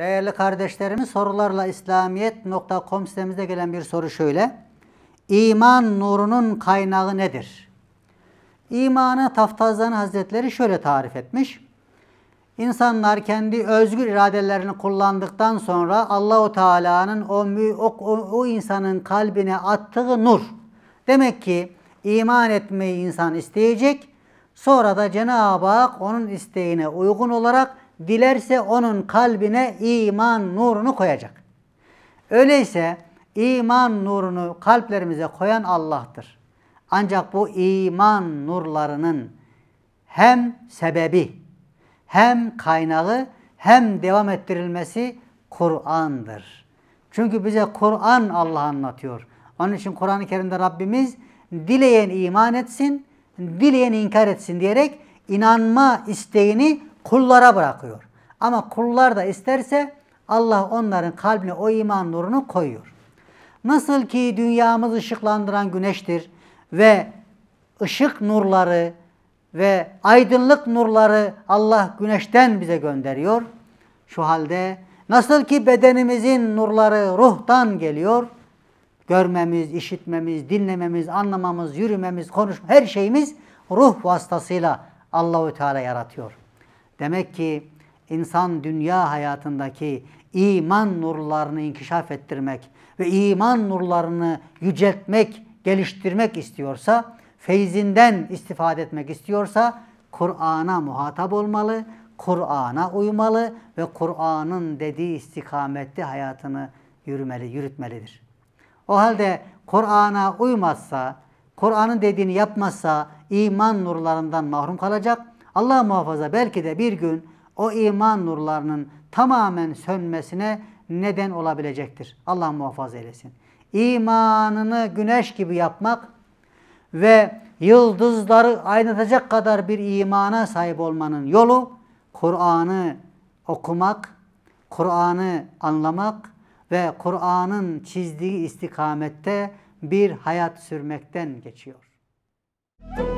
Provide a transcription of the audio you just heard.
Değerli kardeşlerimiz sorularla İslamiyet.com sitemizde gelen bir soru şöyle. İman nurunun kaynağı nedir? İmanı Taftazan Hazretleri şöyle tarif etmiş. İnsanlar kendi özgür iradelerini kullandıktan sonra Allahu Teala'nın o, o, o insanın kalbine attığı nur. Demek ki iman etmeyi insan isteyecek. Sonra da Cenab-ı Hak onun isteğine uygun olarak dilerse onun kalbine iman nurunu koyacak. Öyleyse iman nurunu kalplerimize koyan Allah'tır. Ancak bu iman nurlarının hem sebebi, hem kaynağı, hem devam ettirilmesi Kur'an'dır. Çünkü bize Kur'an Allah anlatıyor. Onun için Kur'an-ı Kerim'de Rabbimiz dileyen iman etsin, dileyen inkar etsin diyerek inanma isteğini kullara bırakıyor. Ama kullar da isterse Allah onların kalbine o iman nurunu koyuyor. Nasıl ki dünyamız ışıklandıran güneştir ve ışık nurları ve aydınlık nurları Allah güneşten bize gönderiyor. Şu halde nasıl ki bedenimizin nurları ruhtan geliyor. Görmemiz, işitmemiz, dinlememiz, anlamamız, yürümemiz, konuşmamız her şeyimiz ruh vasıtasıyla Allahü Teala yaratıyor. Demek ki insan dünya hayatındaki iman nurlarını inkişaf ettirmek ve iman nurlarını yüceltmek, geliştirmek istiyorsa, feyzinden istifade etmek istiyorsa Kur'an'a muhatap olmalı, Kur'an'a uymalı ve Kur'an'ın dediği istikamette hayatını yürümeli, yürütmelidir. O halde Kur'an'a uymazsa, Kur'an'ın dediğini yapmazsa iman nurlarından mahrum kalacak Allah muhafaza belki de bir gün o iman nurlarının tamamen sönmesine neden olabilecektir. Allah muhafaza eylesin. İmanını güneş gibi yapmak ve yıldızları aydınlatacak kadar bir imana sahip olmanın yolu Kur'an'ı okumak, Kur'an'ı anlamak ve Kur'an'ın çizdiği istikamette bir hayat sürmekten geçiyor. Müzik